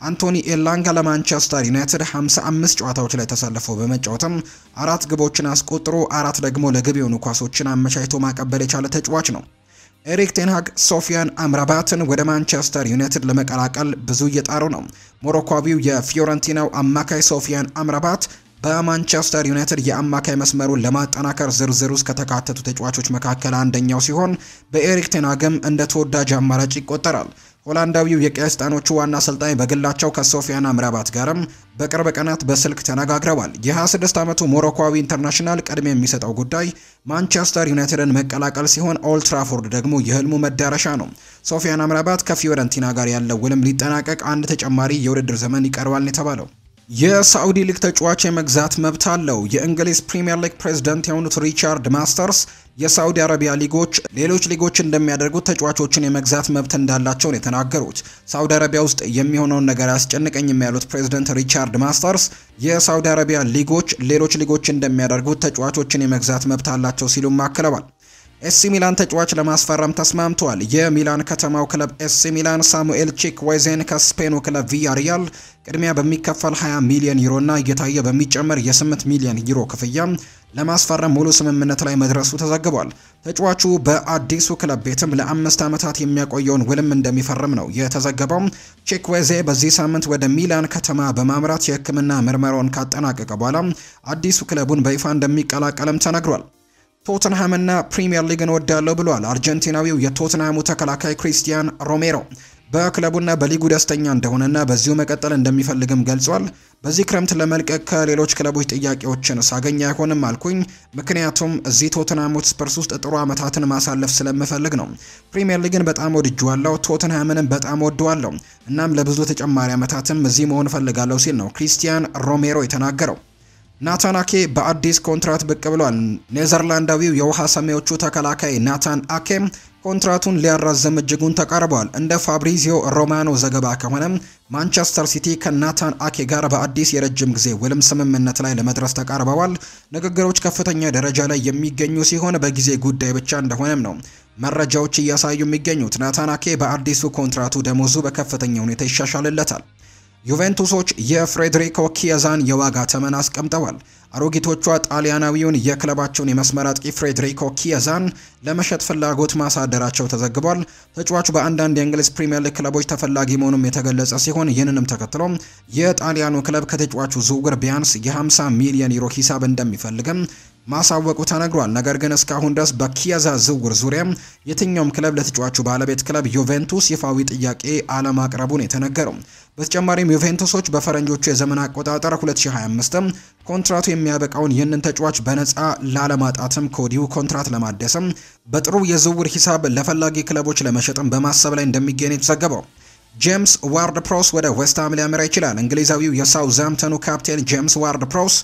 Speaker 1: አንቶኒ ኤላንጋ ለማንቸስተር ዩናይትድ 55 ጨዋታዎች ላይ ተሰልፎ በመጫወትም አራት ግቦችን አስቆጥሮ አራት ደግሞ ለግብ የሆኑ ኳሶችን አመቻችቶ ማቀበል የቻለ ተጫዋች ነው። ኤሪክ ቴንሃግ ሶፊያን አምራባትን ወደ ማንቸስተር ዩናይትድ ለመቀላቀል ብዙ እየጣሩ ነው። ሞሮኳዊው የፊዮረንቲናው አማካይ ሶፊያን አምራባት በማንቸስተር ዩናይትድ የአማካይ መስመሩን ለማጠናከር ዝርዝር ውስጥ ከተካተቱ ተጫዋቾች መካከል አንደኛው ሲሆን በኤሪክ ቴንሃግም እንደ ተወዳጅ አማራጭ ይቆጠራል። ሆላንዳዊው የቄስጣኖቹ ዋና አሰልጣኝ በግላቸው ከሶፊያና ምራባት ጋርም በቅርብ ቀናት በስልክ ተነጋግረዋል። የ26 ዓመቱ ሞሮኮዊ ኢንተርናሽናል ቅድሚያ የሚሰጠው ጉዳይ ማንቸስተር ዩናይትድን መቀላቀል ሲሆን፣ ኦልትራፎርድ ደግሞ የህልሙ መዳረሻ ነው። ሶፊያና ምራባት ከፊዮረንቲና ጋር ያለው ውልም ሊጠናቀቅ አንድ ተጨማሪ የውድድር ዘመን ይቀርባል የተባለው የሳዑዲ ሊግ ተጫዋች የመግዛት መብት አለው። የእንግሊዝ ፕሪምየር ሊግ ፕሬዝዳንት የሆኑት ሪቻርድ ማስተርስ የሳዑዲ አረቢያ ሊጎች ሌሎች ሊጎች እንደሚያደርጉት ተጫዋቾችን የመግዛት መብት እንዳላቸውን የተናገሩት። ሳዑዲ አረቢያ ውስጥ የሚሆነውን ነገር አያስጨንቀኝም ያሉት ፕሬዚደንት ሪቻርድ ማስተርስ የሳዑዲ አረቢያ ሊጎች ሌሎች ሊጎች እንደሚያደርጉት ተጫዋቾችን የመግዛት መብት አላቸው ሲሉም አክለዋል። ኤሲ ሚላን ተጫዋች ለማስፈረም ተስማምቷል። የሚላን ከተማው ክለብ ኤሲ ሚላን ሳሙኤል ቺክዌዜን ከስፔኑ ክለብ ቪያሪያል ቅድሚያ በሚከፈል 20 ሚሊዮን እና እየታየ በሚጨመር የ8 ሚሊዮን ዩሮ ክፍያ ለማስፈረም ሙሉ ስምምነት ላይ መድረሱ ተዘግቧል። ተጫዋቹ በአዲሱ ክለብ ቤትም ለአምስት ዓመታት የሚያቆየውን ውልም እንደሚፈርም ነው የተዘገበው። ቼክዌዜ በዚህ ሳምንት ወደ ሚላን ከተማ በማምራት የሕክምና ምርመራውን ካጠናቀቀ በኋላ አዲሱ ክለቡን በይፋ እንደሚቀላቀልም ተነግሯል። ቶትንሃምና ፕሪምየር ሊግን ወዳለሁ ብሏል። አርጀንቲናዊው የቶትንሃሙ ተከላካይ ክሪስቲያን ሮሜሮ በክለቡና በሊጉ ደስተኛ እንደሆነና በዚሁ መቀጠል እንደሚፈልግም ገልጿል። በዚህ ክረምት ለመልቀቅ ከሌሎች ክለቦች ጥያቄዎችን ሳገኝ አይሆንም አልኩኝ፣ ምክንያቱም እዚህ ቶትንሃም ስፐርስ ውስጥ ጥሩ ዓመታትን ማሳለፍ ስለምፈልግ ነው። ፕሪምየር ሊግን በጣም ወድጄዋለሁ፣ ቶትንሃምንም በጣም ወደዋለሁ። እናም ለብዙ ተጨማሪ ዓመታትም እዚህ መሆን እፈልጋለሁ ሲል ነው ክሪስቲያን ሮሜሮ የተናገረው። ናታን አኬ በአዲስ ኮንትራት ብቅ ብሏል። ኔዘርላንዳዊው የውሃ ሰማዮቹ ተከላካይ ናታን አኬ ኮንትራቱን ሊያራዘም እጅጉን ተቃርቧል። እንደ ፋብሪዚዮ ሮማኖ ዘገባ ከሆነ ማንቸስተር ሲቲ ከናታን አኬ ጋር በአዲስ የረጅም ጊዜ ውልም ስምምነት ላይ ለመድረስ ተቃርበዋል። ንግግሮች ከፍተኛ ደረጃ ላይ የሚገኙ ሲሆን በጊዜ ጉዳይ ብቻ እንደሆነም ነው መረጃዎች እያሳዩ የሚገኙት። ናታን አኬ በአዲሱ ኮንትራቱ ደሞዙ በከፍተኛ ሁኔታ ይሻሻልለታል። ዩቬንቱሶች የፍሬድሪኮ ኪየዛን የዋጋ ተመን አስቀምጠዋል። አሮጊቶቿ ጣሊያናዊውን የክለባቸውን የመስመር አጥቂ ፍሬድሪኮ ኪየዛን ለመሸጥ ፍላጎት ማሳደራቸው ተዘግቧል። ተጫዋቹ በአንዳንድ የእንግሊዝ ፕሪምየር ሊግ ክለቦች ተፈላጊ መሆኑም የተገለጸ ሲሆን ይህንንም ተከትሎ የጣሊያኑ ክለብ ከተጫዋቹ ዝውውር ቢያንስ የ50 ሚሊዮን ዩሮ ሂሳብ እንደሚፈልግም ማሳወቁ ተነግሯል። ነገር ግን እስካሁን ድረስ በኪያዛ ዝውውር ዙሪያ የትኛውም ክለብ ለተጫዋቹ ባለቤት ክለብ ዩቬንቱስ ይፋዊ ጥያቄ አለማቅረቡን የተነገረው። በተጨማሪም ዩቬንቱሶች በፈረንጆቹ የዘመን አቆጣጠር 2025 ኮንትራቱ የሚያበቃውን ይህንን ተጫዋች በነፃ ላለማጣትም ከወዲሁ ኮንትራት ለማደስም በጥሩ የዝውውር ሂሳብ ለፈላጊ ክለቦች ለመሸጥም በማሰብ ላይ እንደሚገኝ የተዘገበው። ጄምስ ዋርድ ፕሮስ ወደ ዌስትሃም ሊያመራ ይችላል። እንግሊዛዊው የሳውዛምተኑ ካፕቴን ጄምስ ዋርድ ፕሮስ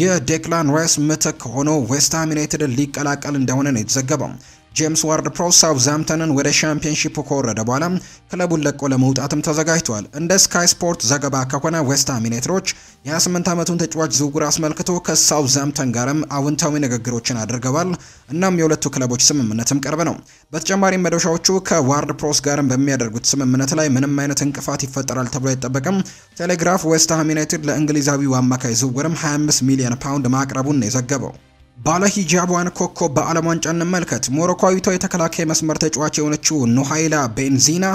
Speaker 1: የዴክላን ራይስ ምትክ ሆኖ ዌስትሃም ዩናይትድን ሊቀላቀል እንደሆነ ነው የተዘገበው። ጄምስ ዋርድ ፕሮስ ሳውዝሃምተንን ወደ ሻምፒየንሺፕ ከወረደ በኋላ ክለቡን ለቆ ለመውጣትም ተዘጋጅቷል። እንደ ስካይ ስፖርት ዘገባ ከሆነ ዌስትሃም ዩናይትዶች የ28 ዓመቱን ተጫዋች ዝውውር አስመልክቶ ከሳውዝሃምተን ጋርም አውንታዊ ንግግሮችን አድርገዋል። እናም የሁለቱ ክለቦች ስምምነትም ቅርብ ነው። በተጨማሪም መዶሻዎቹ ከዋርድ ፕሮስ ጋርም በሚያደርጉት ስምምነት ላይ ምንም አይነት እንቅፋት ይፈጠራል ተብሎ አይጠበቅም። ቴሌግራፍ ዌስትሃም ዩናይትድ ለእንግሊዛዊው አማካይ ዝውውርም 25 ሚሊዮን ፓውንድ ማቅረቡን ነው የዘገበው። ባለ ሂጃቧን ኮከብ በዓለም ዋንጫ እንመልከት። ሞሮኳዊቷ የተከላካይ መስመር ተጫዋች የሆነችው ኑሃይላ ቤንዚና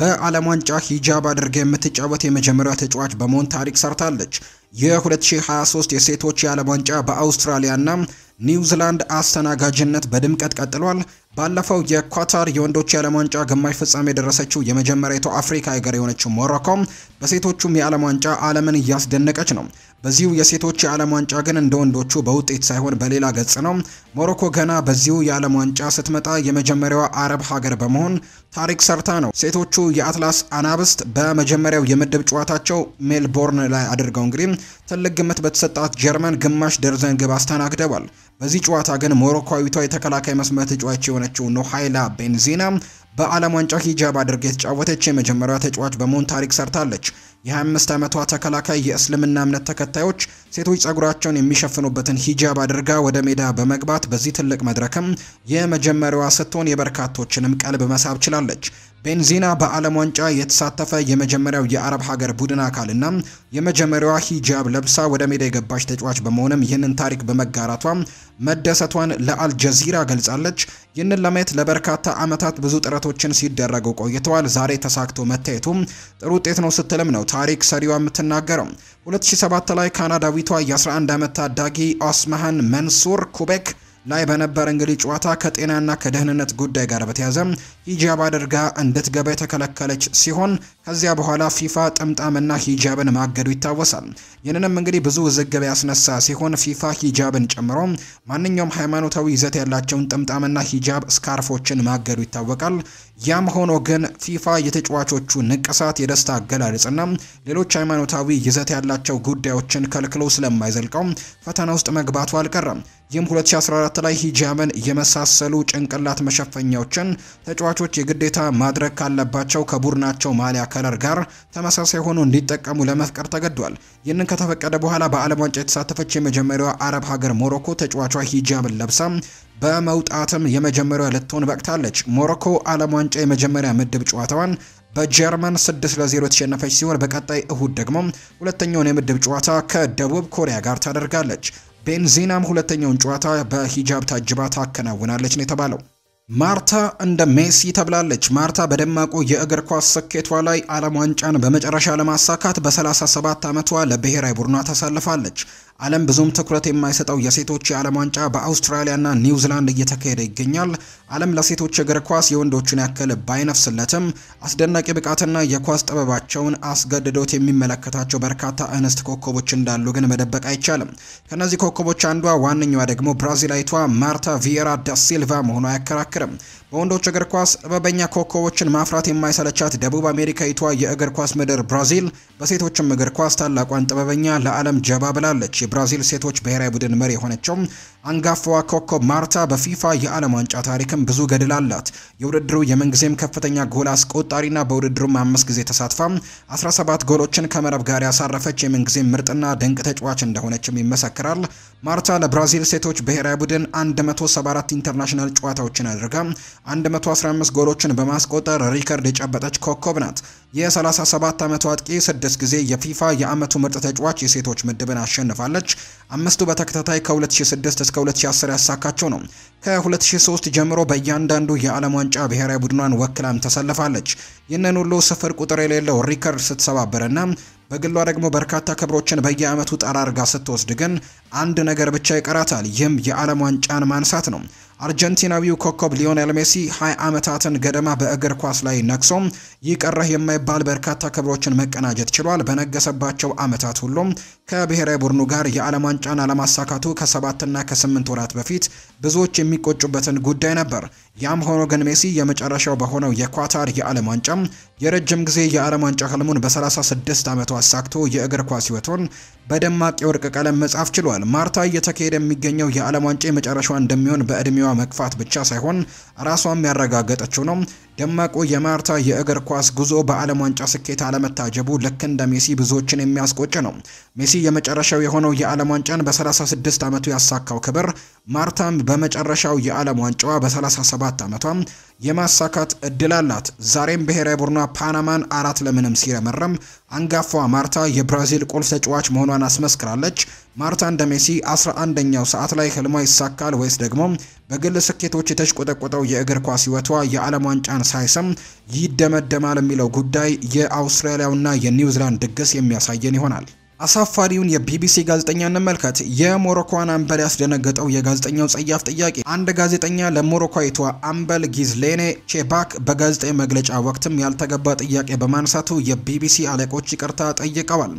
Speaker 1: በዓለም ዋንጫ ሂጃብ አድርጋ የምትጫወት የመጀመሪያ ተጫዋች በመሆን ታሪክ ሰርታለች። የ2023 የሴቶች የዓለም ዋንጫ በአውስትራሊያና ኒውዚላንድ አስተናጋጅነት በድምቀት ቀጥሏል። ባለፈው የኳታር የወንዶች የዓለም ዋንጫ ግማሽ ፍጻሜ የደረሰችው የመጀመሪያቱ አፍሪካ ሀገር የሆነችው ሞሮኮ በሴቶቹም የዓለም ዋንጫ ዓለምን እያስደነቀች ነው። በዚሁ የሴቶች የዓለም ዋንጫ ግን እንደ ወንዶቹ በውጤት ሳይሆን በሌላ ገጽ ነው። ሞሮኮ ገና በዚሁ የዓለም ዋንጫ ስትመጣ የመጀመሪያዋ አረብ ሀገር በመሆን ታሪክ ሰርታ ነው። ሴቶቹ የአትላስ አናብስት በመጀመሪያው የምድብ ጨዋታቸው ሜልቦርን ላይ አድርገው እንግዲህ ትልቅ ግምት በተሰጣት ጀርመን ግማሽ ደርዘን ግብ አስተናግደዋል። በዚህ ጨዋታ ግን ሞሮኮዊቷ የተከላካይ መስመር ተጫዋች የሆነችው ኖሃይላ ቤንዚና በዓለም ዋንጫ ሂጃብ አድርጋ የተጫወተች የመጀመሪያ ተጫዋች በመሆን ታሪክ ሰርታለች። የ25 ዓመቷ ተከላካይ የእስልምና እምነት ተከታዮች ሴቶች ጸጉራቸውን የሚሸፍኑበትን ሂጃብ አድርጋ ወደ ሜዳ በመግባት በዚህ ትልቅ መድረክም የመጀመሪያዋ ስትሆን የበርካቶችንም ቀልብ መሳብ ችላለች። ቤንዚና በዓለም ዋንጫ የተሳተፈ የመጀመሪያው የአረብ ሀገር ቡድን አካልና የመጀመሪያዋ ሂጃብ ለብሳ ወደ ሜዳ የገባች ተጫዋች በመሆንም ይህንን ታሪክ በመጋራቷ መደሰቷን ለአልጀዚራ ገልጻለች። ይህንን ለማየት ለበርካታ ዓመታት ብዙ ጥረቶችን ሲደረጉ ቆይተዋል። ዛሬ ተሳክቶ መታየቱ ጥሩ ውጤት ነው ስትልም ነው ታሪክ ሰሪዋ የምትናገረው። 2007 ላይ ካናዳዊቷ የ11 ዓመት ታዳጊ ኦስማሃን መንሱር ኩቤክ ላይ በነበረ እንግዲህ ጨዋታ ከጤናና ከደህንነት ጉዳይ ጋር በተያዘ ሂጃብ አድርጋ እንድትገባ የተከለከለች ሲሆን ከዚያ በኋላ ፊፋ ጥምጣምና ሂጃብን ማገዱ ይታወሳል። ይህንንም እንግዲህ ብዙ ውዝግብ ያስነሳ ሲሆን ፊፋ ሂጃብን ጨምሮ ማንኛውም ሃይማኖታዊ ይዘት ያላቸውን ጥምጣምና ሂጃብ ስካርፎችን ማገዱ ይታወቃል። ያም ሆኖ ግን ፊፋ የተጫዋቾቹ ንቅሳት፣ የደስታ አገላለጽና ሌሎች ሃይማኖታዊ ይዘት ያላቸው ጉዳዮችን ከልክሎ ስለማይዘልቀው ፈተና ውስጥ መግባቱ አልቀረም። ይህም 2014 ላይ ሂጃምን የመሳሰሉ ጭንቅላት መሸፈኛዎችን ተጫዋቾች የግዴታ ማድረግ ካለባቸው ከቡድናቸው ማሊያ ከለር ጋር ተመሳሳይ ሆኖ እንዲጠቀሙ ለመፍቀድ ተገዷል። ይህንን ከተፈቀደ በኋላ በዓለም ዋንጫ የተሳተፈች የመጀመሪያዋ አረብ ሀገር ሞሮኮ ተጫዋቿ ሂጃብን ለብሳ በመውጣትም የመጀመሪያ ልትሆን በቅታለች። ሞሮኮ ዓለም ዋንጫ የመጀመሪያ ምድብ ጨዋታዋን በጀርመን 6 ለ0 የተሸነፈች ሲሆን በቀጣይ እሁድ ደግሞ ሁለተኛውን የምድብ ጨዋታ ከደቡብ ኮሪያ ጋር ታደርጋለች። ቤንዚናም ሁለተኛውን ጨዋታ በሂጃብ ታጅባ ታከናውናለች ነው የተባለው። ማርታ እንደ ሜሲ ተብላለች። ማርታ በደማቁ የእግር ኳስ ስኬቷ ላይ ዓለም ዋንጫን በመጨረሻ ለማሳካት በ37 ዓመቷ ለብሔራዊ ቡድኗ ተሰልፋለች። ዓለም ብዙም ትኩረት የማይሰጠው የሴቶች የዓለም ዋንጫ በአውስትራሊያና ኒውዚላንድ እየተካሄደ ይገኛል። ዓለም ለሴቶች እግር ኳስ የወንዶቹን ያክል ባይነፍስለትም አስደናቂ ብቃትና የኳስ ጥበባቸውን አስገድዶት የሚመለከታቸው በርካታ እንስት ኮከቦች እንዳሉ ግን መደበቅ አይቻልም። ከእነዚህ ኮከቦች አንዷ ዋነኛዋ ደግሞ ብራዚላዊቷ ማርታ ቪየራ ዳ ሲልቫ መሆኗ አያከራክርም። በወንዶች እግር ኳስ ጥበበኛ ኮከቦችን ማፍራት የማይሰለቻት ደቡብ አሜሪካዊቷ የእግር ኳስ ምድር ብራዚል በሴቶችም እግር ኳስ ታላቋን ጥበበኛ ለዓለም ጀባ ብላለች። የብራዚል ሴቶች ብሔራዊ ቡድን መሪ የሆነችው አንጋፋዋ ኮከብ ማርታ በፊፋ የዓለም ዋንጫ ታሪክም ብዙ ገድል አላት። የውድድሩ የምንጊዜም ከፍተኛ ጎል አስቆጣሪና በውድድሩም አምስት ጊዜ ተሳትፋ 17 ጎሎችን ከመረብ ጋር ያሳረፈች የምንጊዜም ምርጥና ድንቅ ተጫዋች እንደሆነችም ይመሰክራል። ማርታ ለብራዚል ሴቶች ብሔራዊ ቡድን 174 ኢንተርናሽናል ጨዋታዎችን አድርጋ 115 ጎሎችን በማስቆጠር ሪከርድ የጨበጠች ኮከብ ናት። የ37 ዓመቱ አጥቂ ስድስት ጊዜ የፊፋ የአመቱ ምርጥ ተጫዋች የሴቶች ምድብን አሸንፋለች። አምስቱ በተከታታይ ከ2006 እስከ 2010 ያሳካቸው ነው። ከ2003 ጀምሮ በእያንዳንዱ የዓለም ዋንጫ ብሔራዊ ቡድኗን ወክላም ተሰልፋለች። ይህንን ሁሉ ስፍር ቁጥር የሌለው ሪከርድ ስትሰባበርና በግሏ ደግሞ በርካታ ክብሮችን በየአመቱ ጠራርጋ ስትወስድ ግን አንድ ነገር ብቻ ይቀራታል። ይህም የዓለም ዋንጫን ማንሳት ነው። አርጀንቲናዊው ኮከብ ሊዮኔል ሜሲ 20 ዓመታትን ገደማ በእግር ኳስ ላይ ነክሶ ይቀረህ የማይባል በርካታ ክብሮችን መቀናጀት ችሏል። በነገሰባቸው ዓመታት ሁሉም ከብሔራዊ ቡድኑ ጋር የዓለም ዋንጫን አለማሳካቱ ከሰባትና ከስምንት ወራት በፊት ብዙዎች የሚቆጩበትን ጉዳይ ነበር። ያም ሆኖ ግን ሜሲ የመጨረሻው በሆነው የኳታር የዓለም ዋንጫ የረጅም ጊዜ የዓለም ዋንጫ ህልሙን በ36 ዓመቱ አሳክቶ የእግር ኳስ ህይወቱን በደማቅ የወርቅ ቀለም መጻፍ ችሏል። ማርታ እየተካሄደ የሚገኘው የዓለም ዋንጫ የመጨረሻዋ እንደሚሆን በእድሜዋ መግፋት ብቻ ሳይሆን ራሷም ያረጋገጠችው ነው። ደማቁ የማርታ የእግር ኳስ ጉዞ በዓለም ዋንጫ ስኬት አለመታጀቡ ልክ እንደ ሜሲ ብዙዎችን የሚያስቆጭ ነው። ሜሲ የመጨረሻው የሆነው የዓለም ዋንጫን በ36 ዓመቱ ያሳካው ክብር ማርታም በመጨረሻው የዓለም ዋንጫዋ በ37 ዓመቷ የማሳካት እድል አላት። ዛሬም ብሔራዊ ቡድኗ ፓናማን አራት ለምንም ሲረመረም አንጋፋዋ ማርታ የብራዚል ቁልፍ ተጫዋች መሆኗን አስመስክራለች። ማርታ እንደ ሜሲ 11ኛው ሰዓት ላይ ህልሟ ይሳካል ወይስ ደግሞ በግል ስኬቶች የተሽቆጠቆጠው የእግር ኳስ ህይወቷ የዓለም ዋንጫን ሳይስም ይደመደማል የሚለው ጉዳይ የአውስትራሊያውና የኒውዚላንድ ድግስ የሚያሳየን ይሆናል። አሳፋሪውን የቢቢሲ ጋዜጠኛ እንመልከት። የሞሮኮዋን አምበል ያስደነገጠው የጋዜጠኛው ጸያፍ ጥያቄ። አንድ ጋዜጠኛ ለሞሮኳዊቷ አምበል ጊዝሌኔ ቼባክ በጋዜጣዊ መግለጫ ወቅትም ያልተገባ ጥያቄ በማንሳቱ የቢቢሲ አለቆች ይቅርታ ጠይቀዋል።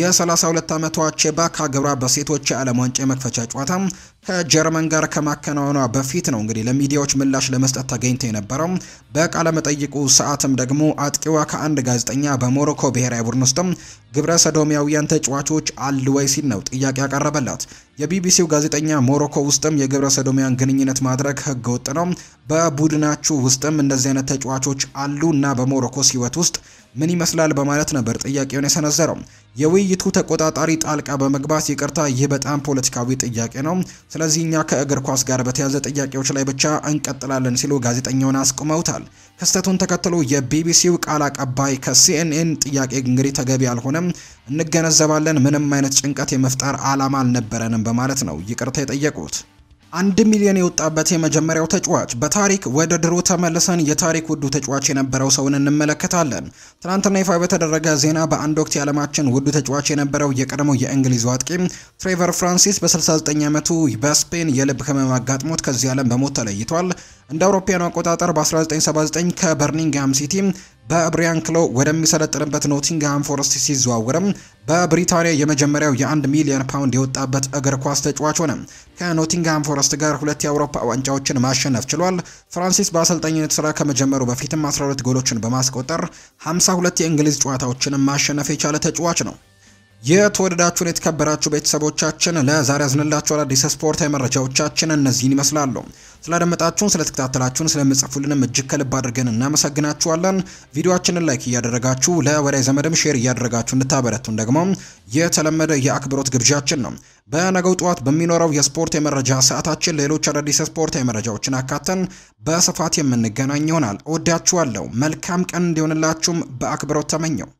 Speaker 1: የ32 ዓመቷ ቼባክ ሀገሯ በሴቶች የዓለም ዋንጫ የመክፈቻ ጨዋታ ከጀርመን ጋር ከማከናወኗ በፊት ነው እንግዲህ ለሚዲያዎች ምላሽ ለመስጠት ተገኝቶ የነበረው። በቃለመጠይቁ ሰዓትም ደግሞ አጥቂዋ ከአንድ ጋዜጠኛ በሞሮኮ ብሔራዊ ቡድን ውስጥም ግብረ ሰዶሚያውያን ተጫዋቾች አሉ ወይ ሲል ነው ጥያቄ ያቀረበላት። የቢቢሲው ጋዜጠኛ ሞሮኮ ውስጥም የግብረ ሰዶሚያን ግንኙነት ማድረግ ህገ ወጥ ነው፣ በቡድናችሁ ውስጥም እንደዚህ አይነት ተጫዋቾች አሉ እና በሞሮኮስ ህይወት ውስጥ ምን ይመስላል በማለት ነበር ጥያቄውን የሰነዘረው። የውይይቱ ተቆጣጣሪ ጣልቃ በመግባት ይቅርታ፣ ይህ በጣም ፖለቲካዊ ጥያቄ ነው ስለዚህ እኛ ከእግር ኳስ ጋር በተያዘ ጥያቄዎች ላይ ብቻ እንቀጥላለን ሲሉ ጋዜጠኛውን አስቁመውታል። ክስተቱን ተከትሎ የቢቢሲው ቃል አቀባይ ከሲኤንኤን ጥያቄ እንግዲህ ተገቢ አልሆነም፣ እንገነዘባለን፣ ምንም አይነት ጭንቀት የመፍጠር አላማ አልነበረንም በማለት ነው ይቅርታ የጠየቁት። አንድ ሚሊዮን የወጣበት የመጀመሪያው ተጫዋች በታሪክ ወደ ድሮ ተመልሰን የታሪክ ውዱ ተጫዋች የነበረው ሰውን እንመለከታለን። ትናንትና ይፋ በተደረገ ዜና በአንድ ወቅት የዓለማችን ውዱ ተጫዋች የነበረው የቀድሞው የእንግሊዙ አጥቂ ትሬቨር ፍራንሲስ በ69 ዓመቱ በስፔን የልብ ህመም አጋጥሞት ከዚህ ዓለም በሞት ተለይቷል። እንደ አውሮፓውያኑ አቆጣጠር በ1979 ከበርኒንግሃም ሲቲ በብሪያን ክሎ ወደሚሰለጥንበት ኖቲንግሃም ፎረስት ሲዘዋወርም በብሪታንያ የመጀመሪያው የ1 ሚሊዮን ፓውንድ የወጣበት እግር ኳስ ተጫዋች ሆነ። ከኖቲንግሃም ፎረስት ጋር ሁለት የአውሮፓ ዋንጫዎችን ማሸነፍ ችሏል። ፍራንሲስ በአሰልጣኝነት ስራ ከመጀመሩ በፊትም 12 ጎሎችን በማስቆጠር 52 የእንግሊዝ ጨዋታዎችን ማሸነፍ የቻለ ተጫዋች ነው። የተወደዳችሁን የተከበራችሁ ቤተሰቦቻችን ለዛሬ ያዝንላችሁ አዳዲስ ስፖርታዊ መረጃዎቻችን እነዚህን ይመስላሉ። ስላደመጣችሁን፣ ስለተከታተላችሁን፣ ስለምጽፉልንም እጅግ ከልብ አድርገን እናመሰግናችኋለን። ቪዲዮችንን ላይክ እያደረጋችሁ ለወዳጅ ዘመድም ሼር እያደረጋችሁ እንድታበረቱን ደግሞ የተለመደ የአክብሮት ግብዣችን ነው። በነገው ጠዋት በሚኖረው የስፖርት የመረጃ ሰዓታችን ሌሎች አዳዲስ ስፖርት መረጃዎችን አካተን በስፋት የምንገናኝ ይሆናል። እወዳችኋለሁ። መልካም ቀን እንዲሆንላችሁም በአክብሮት ተመኘው።